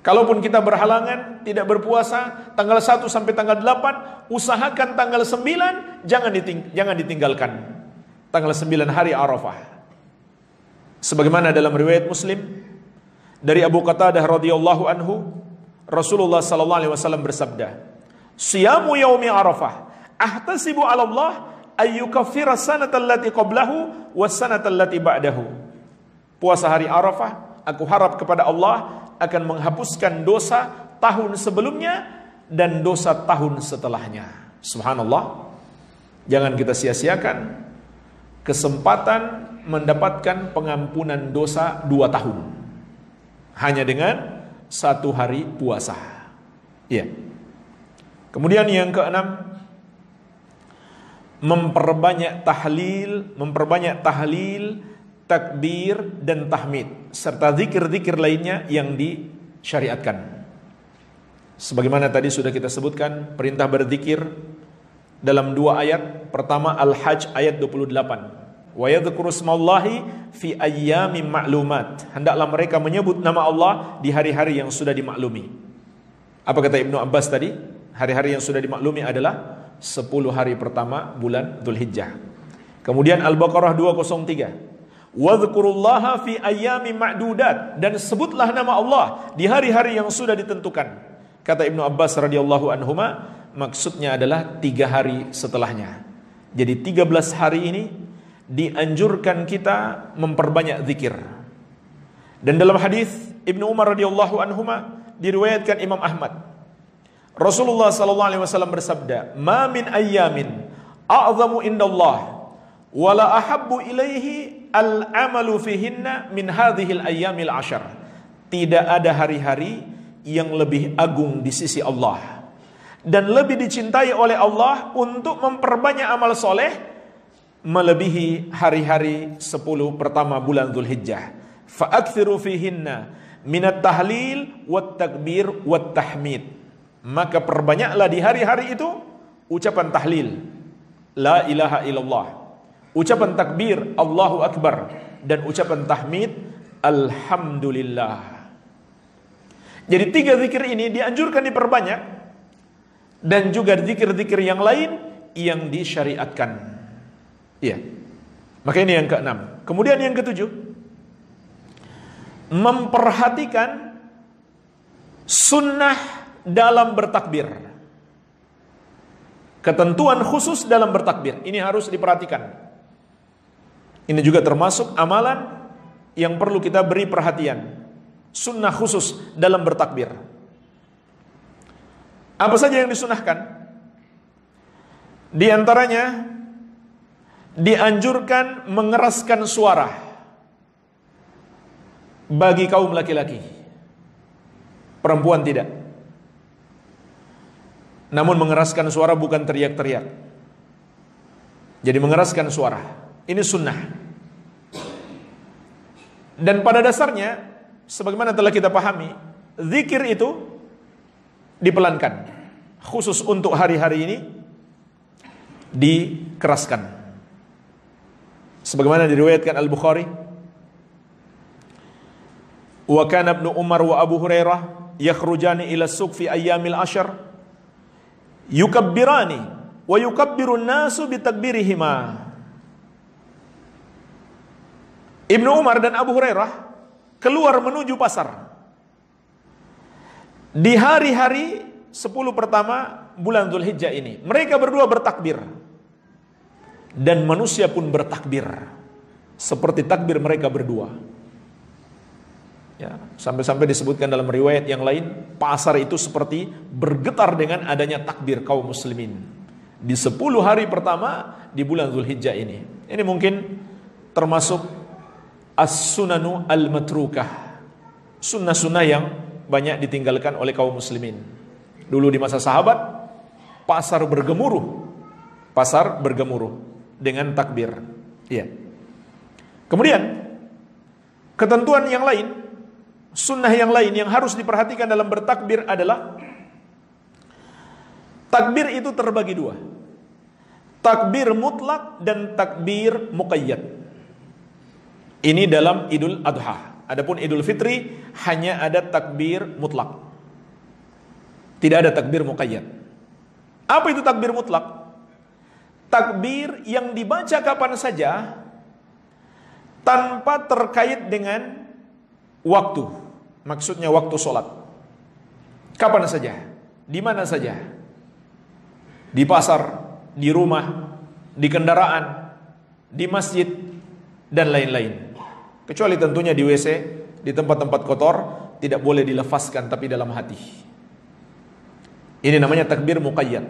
Kalaupun kita berhalangan, tidak berpuasa, tanggal 1 sampai tanggal 8, usahakan tanggal 9 jangan diting jangan ditinggalkan. Tanggal 9 hari Arafah. Sebagaimana dalam riwayat Muslim dari Abu Qatadah radhiyallahu anhu, Rasulullah sallallahu alaihi wasallam bersabda, "Siyamu yaumi Arafah ahtasibu 'ala Allah ayyukaffira sanata allati qablahu ba'dahu. Puasa hari Arafah, aku harap kepada Allah akan menghapuskan dosa tahun sebelumnya dan dosa tahun setelahnya. Subhanallah. Jangan kita sia-siakan kesempatan mendapatkan pengampunan dosa dua tahun. Hanya dengan satu hari puasa. Ya. Kemudian yang keenam, memperbanyak tahlil, memperbanyak tahlil, takbir dan tahmid serta zikir-zikir lainnya yang disyariatkan. Sebagaimana tadi sudah kita sebutkan, perintah berzikir dalam dua ayat. Pertama Al-Hajj ayat 28. Wa yadhkuru smallahi fi ayyamin ma'lumat. Hendaklah mereka menyebut nama Allah di hari-hari yang sudah dimaklumi. Apa kata Ibnu Abbas tadi? Hari-hari yang sudah dimaklumi adalah 10 hari pertama bulan Dzulhijjah. Kemudian Al-Baqarah 203. Wadhkurullaha fi ayyami ma'dudat dan sebutlah nama Allah di hari-hari yang sudah ditentukan. Kata Ibnu Abbas radhiyallahu anhuma, maksudnya adalah tiga hari setelahnya. Jadi 13 hari ini dianjurkan kita memperbanyak zikir. Dan dalam hadis Ibnu Umar radhiyallahu anhuma diriwayatkan Imam Ahmad Rasulullah sallallahu alaihi wasallam bersabda, "Ma min ayyamin a'zamu indallah wa la ahabbu ilaihi al-amalu fihinna min hadhil ayyamil ashar." Tidak ada hari-hari yang lebih agung di sisi Allah dan lebih dicintai oleh Allah untuk memperbanyak amal soleh melebihi hari-hari 10 pertama bulan Zulhijjah. Fa'akthiru fihinna minat tahlil wat takbir wat tahmid maka perbanyaklah di hari-hari itu ucapan tahlil la ilaha illallah ucapan takbir Allahu akbar dan ucapan tahmid alhamdulillah jadi tiga zikir ini dianjurkan diperbanyak dan juga zikir-zikir yang lain yang disyariatkan iya maka ini yang keenam kemudian yang ketujuh memperhatikan sunnah dalam bertakbir. Ketentuan khusus dalam bertakbir ini harus diperhatikan. Ini juga termasuk amalan yang perlu kita beri perhatian. Sunnah khusus dalam bertakbir. Apa saja yang disunahkan? Di antaranya dianjurkan mengeraskan suara bagi kaum laki-laki. Perempuan tidak. Namun mengeraskan suara bukan teriak-teriak. Jadi mengeraskan suara. Ini sunnah. Dan pada dasarnya, sebagaimana telah kita pahami, zikir itu dipelankan. Khusus untuk hari-hari ini, dikeraskan. Sebagaimana diriwayatkan Al-Bukhari, wa kana Umar wa Abu Hurairah yakhrujani ila suq fi ayyamil ashar yukabbirani wa yukabbiru nasu bitakbirihima Ibnu Umar dan Abu Hurairah keluar menuju pasar di hari-hari 10 pertama bulan Zulhijjah ini mereka berdua bertakbir dan manusia pun bertakbir seperti takbir mereka berdua Ya, sampai-sampai disebutkan dalam riwayat yang lain, pasar itu seperti bergetar dengan adanya takbir kaum muslimin. Di 10 hari pertama di bulan Zulhijjah ini. Ini mungkin termasuk as-sunanu al-matrukah. Sunnah-sunnah yang banyak ditinggalkan oleh kaum muslimin. Dulu di masa sahabat, pasar bergemuruh. Pasar bergemuruh dengan takbir. Iya. Kemudian, ketentuan yang lain sunnah yang lain yang harus diperhatikan dalam bertakbir adalah takbir itu terbagi dua. Takbir mutlak dan takbir muqayyad. Ini dalam Idul Adha. Adapun Idul Fitri hanya ada takbir mutlak. Tidak ada takbir muqayyad. Apa itu takbir mutlak? Takbir yang dibaca kapan saja tanpa terkait dengan waktu. Maksudnya waktu sholat. Kapan saja, di mana saja, di pasar, di rumah, di kendaraan, di masjid, dan lain-lain. Kecuali tentunya di WC, di tempat-tempat kotor, tidak boleh dilepaskan tapi dalam hati. Ini namanya takbir muqayyad,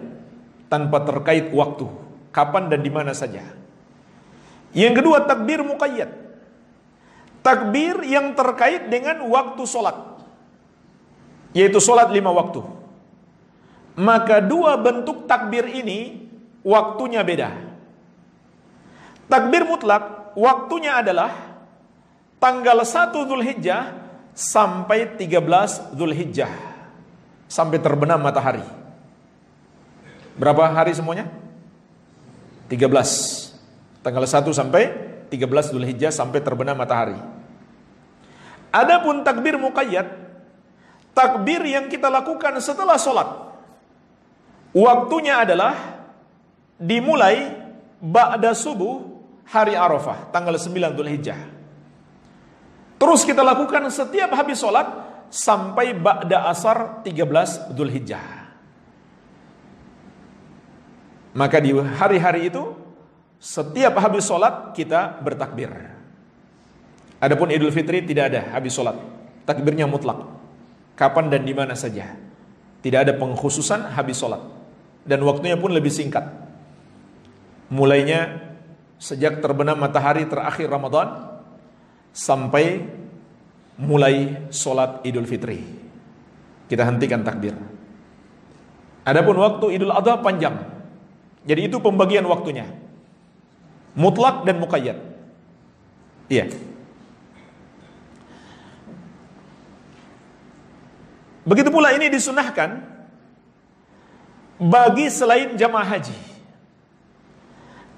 tanpa terkait waktu, kapan dan di mana saja. Yang kedua takbir muqayyad, takbir yang terkait dengan waktu sholat yaitu sholat lima waktu maka dua bentuk takbir ini waktunya beda takbir mutlak waktunya adalah tanggal satu Zulhijjah sampai tiga belas Zulhijjah sampai terbenam matahari berapa hari semuanya? 13 tanggal 1 sampai 13 Zulhijjah sampai terbenam matahari. Adapun takbir muqayyad, takbir yang kita lakukan setelah sholat. Waktunya adalah dimulai ba'da subuh hari Arafah, tanggal 9 Zulhijjah. Terus kita lakukan setiap habis sholat sampai ba'da asar 13 Zulhijjah. Maka di hari-hari itu setiap habis sholat kita bertakbir. Adapun Idul Fitri tidak ada habis sholat. Takbirnya mutlak. Kapan dan di mana saja. Tidak ada pengkhususan habis sholat. Dan waktunya pun lebih singkat. Mulainya sejak terbenam matahari terakhir Ramadan sampai mulai sholat Idul Fitri. Kita hentikan takbir. Adapun waktu Idul Adha panjang. Jadi itu pembagian waktunya mutlak dan mukayyad. Iya. Begitu pula ini disunahkan bagi selain jamaah haji.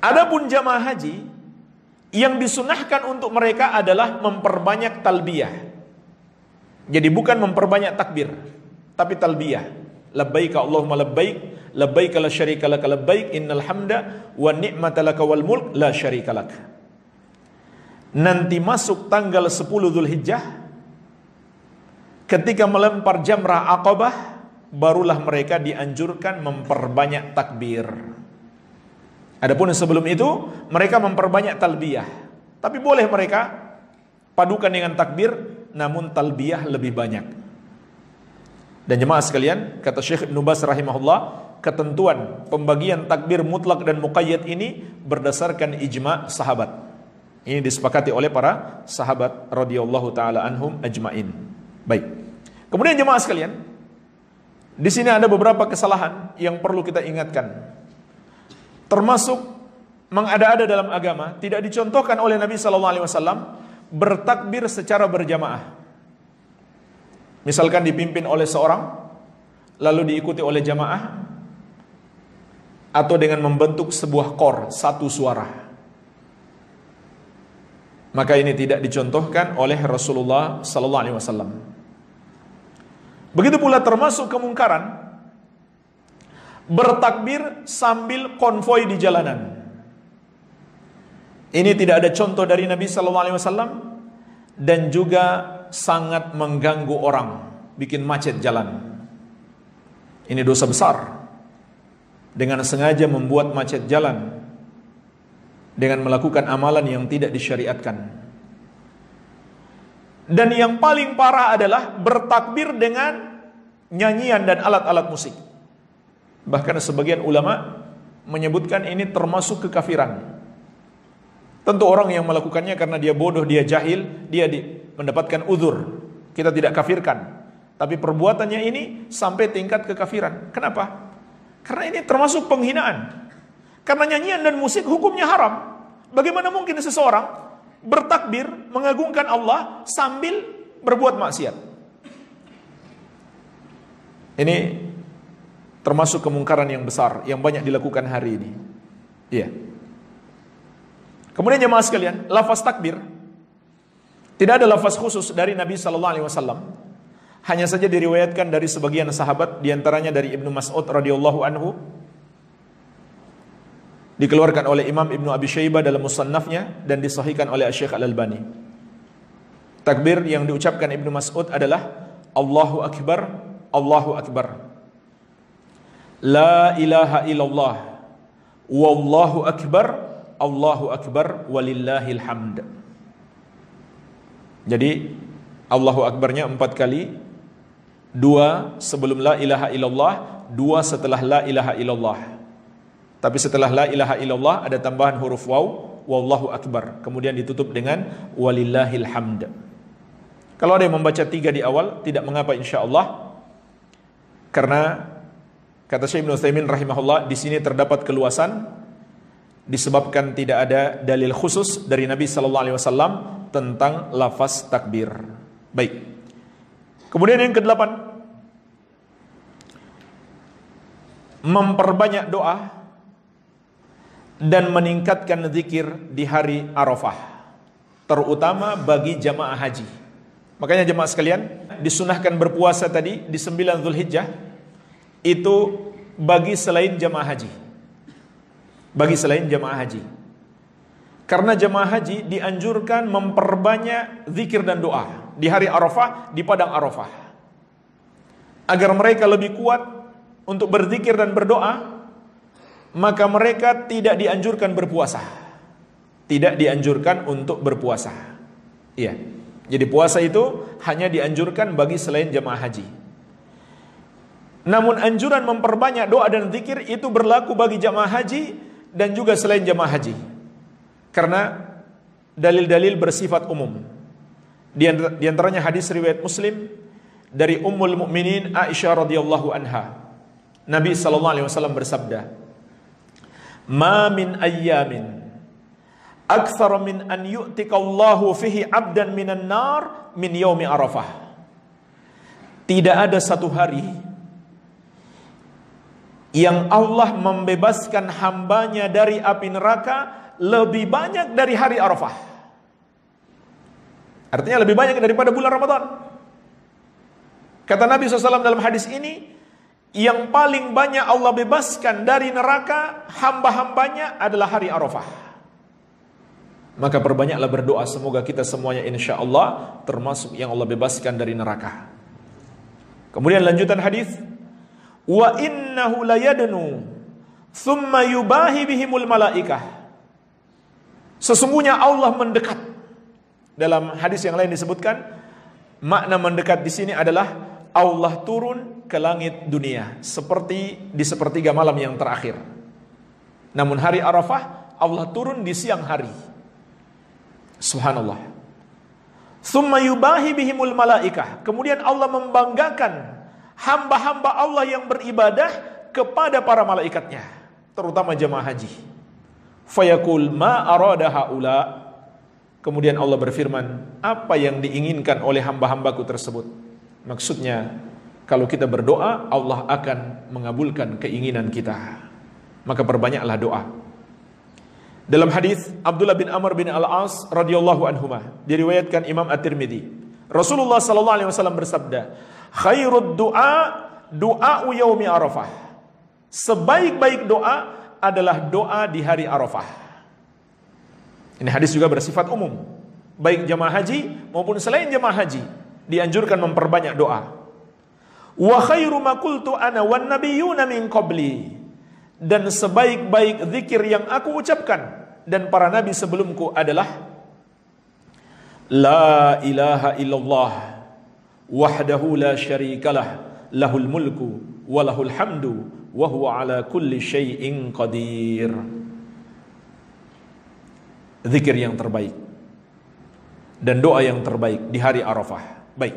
Adapun jamaah haji yang disunahkan untuk mereka adalah memperbanyak talbiyah. Jadi bukan memperbanyak takbir, tapi talbiyah. Labbaik Allahumma labbaik labbaik la syarika lak labbaik innal hamda wa ni'mata lak wal mulk la syarika lak nanti masuk tanggal 10 Zulhijjah ketika melempar jamrah Aqabah barulah mereka dianjurkan memperbanyak takbir adapun sebelum itu mereka memperbanyak talbiyah tapi boleh mereka padukan dengan takbir namun talbiyah lebih banyak dan jemaah sekalian, kata Syekh Ibn Bas rahimahullah, ketentuan pembagian takbir mutlak dan muqayyad ini berdasarkan ijma sahabat. Ini disepakati oleh para sahabat radhiyallahu taala anhum ajmain. Baik. Kemudian jemaah sekalian, di sini ada beberapa kesalahan yang perlu kita ingatkan. Termasuk mengada-ada dalam agama tidak dicontohkan oleh Nabi sallallahu alaihi wasallam bertakbir secara berjamaah. Misalkan dipimpin oleh seorang lalu diikuti oleh jamaah atau dengan membentuk sebuah kor, satu suara. Maka ini tidak dicontohkan oleh Rasulullah sallallahu alaihi wasallam. Begitu pula termasuk kemungkaran bertakbir sambil konvoi di jalanan. Ini tidak ada contoh dari Nabi sallallahu alaihi wasallam dan juga sangat mengganggu orang, bikin macet jalan. Ini dosa besar dengan sengaja membuat macet jalan dengan melakukan amalan yang tidak disyariatkan. Dan yang paling parah adalah bertakbir dengan nyanyian dan alat-alat musik. Bahkan sebagian ulama menyebutkan ini termasuk kekafiran. Tentu orang yang melakukannya karena dia bodoh, dia jahil, dia di, mendapatkan uzur. Kita tidak kafirkan. Tapi perbuatannya ini sampai tingkat kekafiran. Kenapa? Karena ini termasuk penghinaan. Karena nyanyian dan musik hukumnya haram. Bagaimana mungkin seseorang bertakbir mengagungkan Allah sambil berbuat maksiat? Ini termasuk kemungkaran yang besar yang banyak dilakukan hari ini. Iya. Kemudian jemaah sekalian, lafaz takbir tidak ada lafaz khusus dari Nabi sallallahu alaihi wasallam hanya saja diriwayatkan dari sebagian sahabat diantaranya dari Ibnu Mas'ud radhiyallahu anhu dikeluarkan oleh Imam Ibnu Abi Syaibah dalam musannafnya dan disahihkan oleh Syekh Al-Albani. Takbir yang diucapkan Ibnu Mas'ud adalah Allahu akbar, Allahu akbar. La ilaha illallah. Wallahu akbar, Allahu akbar walillahil hamd. Jadi Allahu akbarnya empat kali dua sebelum la ilaha illallah, dua setelah la ilaha illallah. Tapi setelah la ilaha illallah ada tambahan huruf waw, wallahu akbar. Kemudian ditutup dengan walillahil hamd. Kalau ada yang membaca tiga di awal, tidak mengapa insya Allah. Karena kata Syekh Ibn Utsaimin rahimahullah, di sini terdapat keluasan disebabkan tidak ada dalil khusus dari Nabi saw Alaihi Wasallam tentang lafaz takbir. Baik. Kemudian yang kedelapan memperbanyak doa dan meningkatkan zikir di hari Arafah terutama bagi jamaah haji makanya jemaah sekalian disunahkan berpuasa tadi di 9 Zulhijjah itu bagi selain jamaah haji bagi selain jamaah haji karena jamaah haji dianjurkan memperbanyak zikir dan doa di hari Arafah di padang Arafah. Agar mereka lebih kuat untuk berzikir dan berdoa, maka mereka tidak dianjurkan berpuasa. Tidak dianjurkan untuk berpuasa. Iya. Jadi puasa itu hanya dianjurkan bagi selain jemaah haji. Namun anjuran memperbanyak doa dan zikir itu berlaku bagi jemaah haji dan juga selain jemaah haji. Karena dalil-dalil bersifat umum. Di antaranya hadis riwayat Muslim dari Ummul Mukminin Aisyah radhiyallahu anha. Nabi sallallahu alaihi wasallam bersabda, "Ma min ayyamin akthar min an yu'tika Allahu fihi 'abdan minan nar min yaumi Arafah." Tidak ada satu hari yang Allah membebaskan hambanya dari api neraka lebih banyak dari hari Arafah. Artinya lebih banyak daripada bulan Ramadan. Kata Nabi SAW dalam hadis ini, yang paling banyak Allah bebaskan dari neraka hamba-hambanya adalah hari Arafah. Maka perbanyaklah berdoa semoga kita semuanya insya Allah termasuk yang Allah bebaskan dari neraka. Kemudian lanjutan hadis, wa innahu layadnu thumma yubahi bihimul malaikah. Sesungguhnya Allah mendekat dalam hadis yang lain disebutkan makna mendekat di sini adalah Allah turun ke langit dunia seperti di sepertiga malam yang terakhir. Namun hari Arafah Allah turun di siang hari. Subhanallah. Summa yubahi bihimul malaikah. Kemudian Allah membanggakan hamba-hamba Allah yang beribadah kepada para malaikatnya, terutama jemaah haji. Fayaqul ma arada haula Kemudian Allah berfirman, apa yang diinginkan oleh hamba-hambaku tersebut? Maksudnya, kalau kita berdoa, Allah akan mengabulkan keinginan kita. Maka perbanyaklah doa. Dalam hadis Abdullah bin Amr bin Al-As radhiyallahu anhuma diriwayatkan Imam At-Tirmidzi. Rasulullah sallallahu alaihi wasallam bersabda, "Khairud du'a du'a yaumi Arafah." Sebaik-baik doa adalah doa di hari Arafah. Ini hadis juga bersifat umum. Baik jemaah haji maupun selain jemaah haji dianjurkan memperbanyak doa. Wa khairu ma qultu ana wan nabiyyuna min qabli. Dan sebaik-baik zikir yang aku ucapkan dan para nabi sebelumku adalah la ilaha illallah wahdahu la syarikalah lahul mulku wa lahul hamdu wa huwa ala kulli syai'in qadir zikir yang terbaik dan doa yang terbaik di hari Arafah. Baik.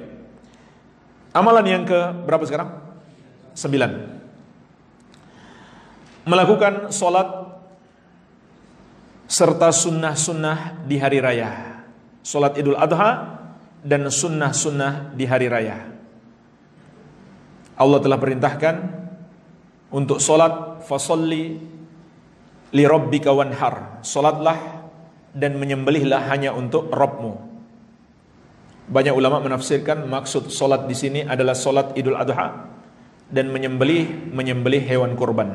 Amalan yang ke berapa sekarang? Sembilan. Melakukan sholat serta sunnah-sunnah di hari raya. Sholat idul adha dan sunnah-sunnah di hari raya. Allah telah perintahkan untuk sholat fasolli li rabbika wanhar. Sholatlah dan menyembelihlah hanya untuk Robmu. Banyak ulama menafsirkan maksud solat di sini adalah solat Idul Adha dan menyembelih menyembelih hewan kurban.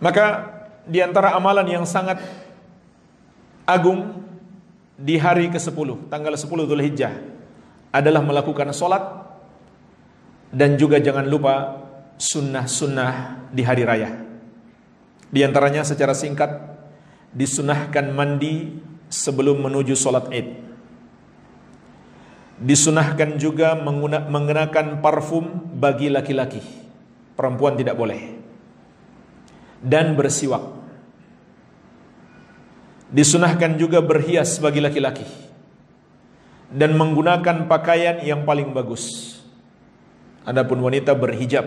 Maka di antara amalan yang sangat agung di hari ke-10, tanggal 10 Hijjah, adalah melakukan solat dan juga jangan lupa sunnah-sunnah di hari raya. Di antaranya secara singkat disunahkan mandi sebelum menuju sholat id. Disunahkan juga mengenakan parfum bagi laki-laki. Perempuan tidak boleh. Dan bersiwak. Disunahkan juga berhias bagi laki-laki. Dan menggunakan pakaian yang paling bagus. Adapun wanita berhijab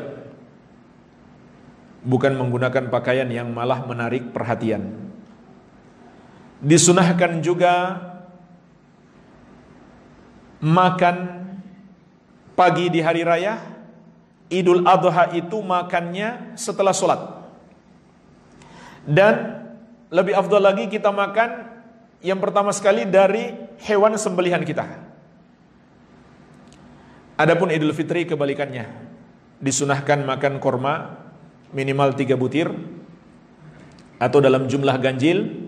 bukan menggunakan pakaian yang malah menarik perhatian. Disunahkan juga makan pagi di hari raya, Idul Adha itu makannya setelah sholat. Dan lebih afdol lagi kita makan yang pertama sekali dari hewan sembelihan kita. Adapun Idul Fitri kebalikannya. Disunahkan makan korma minimal tiga butir atau dalam jumlah ganjil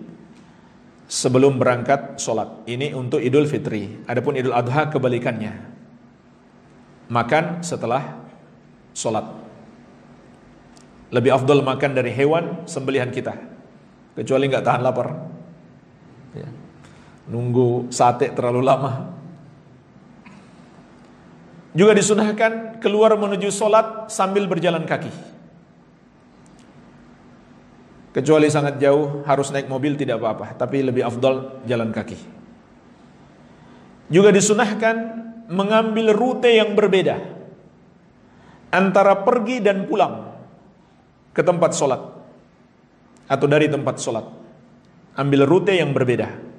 sebelum berangkat sholat. Ini untuk Idul Fitri. Adapun Idul Adha kebalikannya. Makan setelah sholat. Lebih afdol makan dari hewan sembelihan kita. Kecuali nggak tahan lapar. Ya. Nunggu sate terlalu lama. Juga disunahkan keluar menuju sholat sambil berjalan kaki. Kecuali sangat jauh harus naik mobil tidak apa-apa, tapi lebih afdol jalan kaki. Juga disunahkan mengambil rute yang berbeda antara pergi dan pulang ke tempat sholat atau dari tempat sholat. Ambil rute yang berbeda.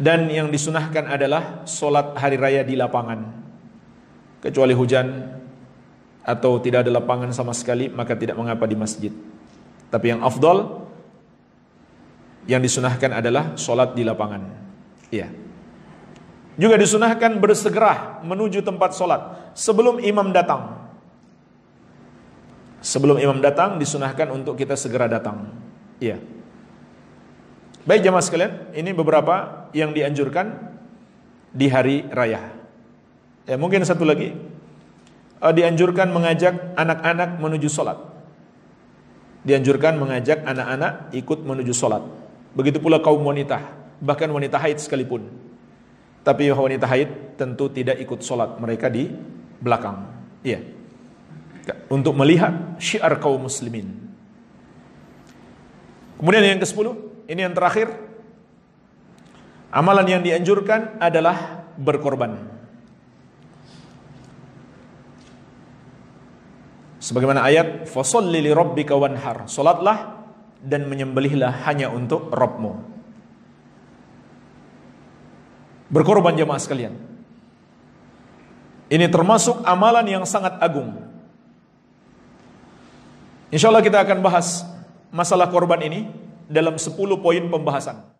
Dan yang disunahkan adalah sholat hari raya di lapangan. Kecuali hujan atau tidak ada lapangan sama sekali, maka tidak mengapa di masjid. Tapi yang afdol yang disunahkan adalah sholat di lapangan. Iya. Juga disunahkan bersegera menuju tempat sholat sebelum imam datang. Sebelum imam datang disunahkan untuk kita segera datang. Iya. Baik jamaah sekalian, ini beberapa yang dianjurkan di hari raya. Ya, mungkin satu lagi eh, dianjurkan mengajak anak-anak menuju sholat dianjurkan mengajak anak-anak ikut menuju sholat. Begitu pula kaum wanita, bahkan wanita haid sekalipun. Tapi wanita haid tentu tidak ikut sholat, mereka di belakang. Iya. Untuk melihat syiar kaum muslimin. Kemudian yang ke-10, ini yang terakhir. Amalan yang dianjurkan adalah berkorban. Sebagaimana ayat fasalli li rabbika wanhar. Salatlah dan menyembelihlah hanya untuk Rabbmu. Berkorban jemaah sekalian. Ini termasuk amalan yang sangat agung. Insya Allah kita akan bahas masalah korban ini dalam 10 poin pembahasan.